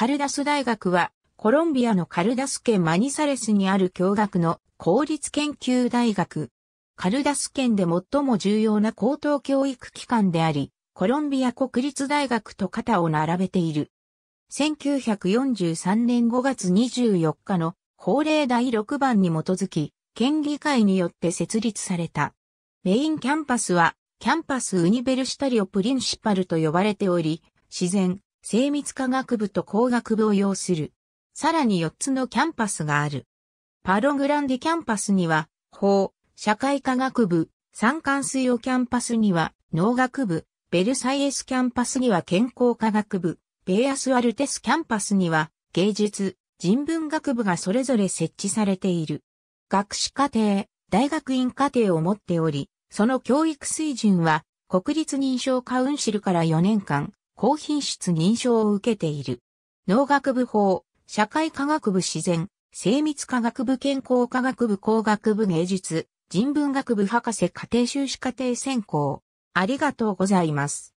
カルダス大学は、コロンビアのカルダス県マニサレスにある教学の公立研究大学。カルダス県で最も重要な高等教育機関であり、コロンビア国立大学と肩を並べている。1943年5月24日の法令第6番に基づき、県議会によって設立された。メインキャンパスは、キャンパス・ウニベルシタリオ・プリンシパルと呼ばれており、自然、精密科学部と工学部を要する。さらに4つのキャンパスがある。パログランディキャンパスには、法、社会科学部、山間水をキャンパスには、農学部、ベルサイエスキャンパスには健康科学部、ベイアスアルテスキャンパスには、芸術、人文学部がそれぞれ設置されている。学士課程、大学院課程を持っており、その教育水準は、国立認証カウンシルから4年間、高品質認証を受けている。農学部法、社会科学部自然、精密科学部健康科学部工学部芸術、人文学部博士家庭修士課程専攻。ありがとうございます。